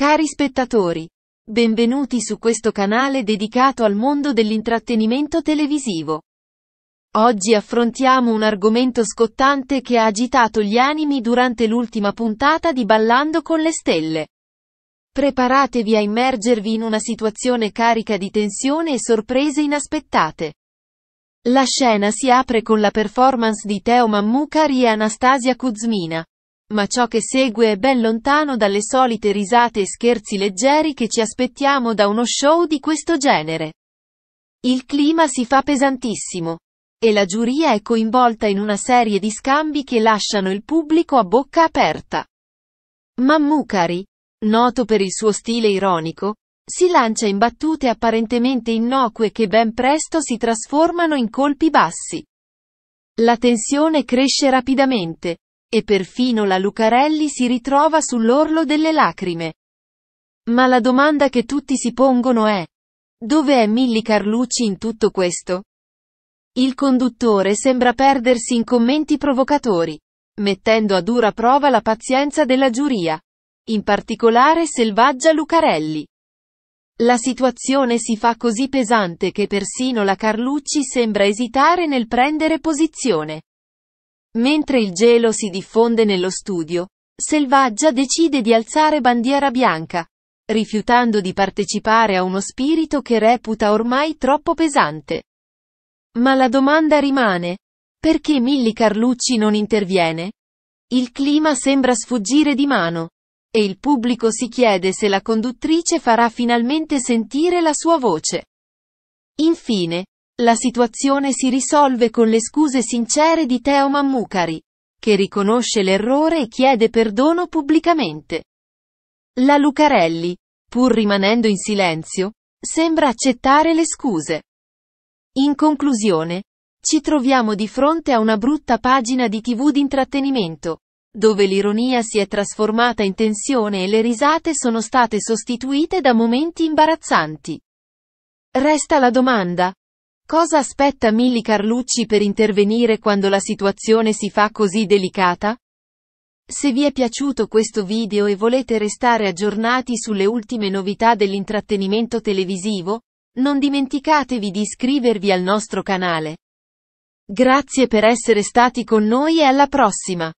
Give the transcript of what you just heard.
Cari spettatori, benvenuti su questo canale dedicato al mondo dell'intrattenimento televisivo. Oggi affrontiamo un argomento scottante che ha agitato gli animi durante l'ultima puntata di Ballando con le stelle. Preparatevi a immergervi in una situazione carica di tensione e sorprese inaspettate. La scena si apre con la performance di Teo Mammucari e Anastasia Kuzmina, ma ciò che segue è ben lontano dalle solite risate e scherzi leggeri che ci aspettiamo da uno show di questo genere. Il clima si fa pesantissimo. E la giuria è coinvolta in una serie di scambi che lasciano il pubblico a bocca aperta. Mammukari, noto per il suo stile ironico, si lancia in battute apparentemente innocue che ben presto si trasformano in colpi bassi. La tensione cresce rapidamente, e perfino la Lucarelli si ritrova sull'orlo delle lacrime. Ma la domanda che tutti si pongono è, dove è Milli Carlucci in tutto questo? Il conduttore sembra perdersi in commenti provocatori, mettendo a dura prova la pazienza della giuria, in particolare Selvaggia Lucarelli. La situazione si fa così pesante che persino la Carlucci sembra esitare nel prendere posizione. Mentre il gelo si diffonde nello studio, Selvaggia decide di alzare bandiera bianca, rifiutando di partecipare a uno spirito che reputa ormai troppo pesante. Ma la domanda rimane. Perché Milli Carlucci non interviene? Il clima sembra sfuggire di mano. E il pubblico si chiede se la conduttrice farà finalmente sentire la sua voce. Infine, la situazione si risolve con le scuse sincere di Teo Mammucari, che riconosce l'errore e chiede perdono pubblicamente. La Lucarelli, pur rimanendo in silenzio, sembra accettare le scuse. In conclusione, ci troviamo di fronte a una brutta pagina di tv d'intrattenimento, dove l'ironia si è trasformata in tensione e le risate sono state sostituite da momenti imbarazzanti. Resta la domanda, Cosa aspetta Milli Carlucci per intervenire quando la situazione si fa così delicata? Se vi è piaciuto questo video e volete restare aggiornati sulle ultime novità dell'intrattenimento televisivo, non dimenticatevi di iscrivervi al nostro canale. Grazie per essere stati con noi e alla prossima!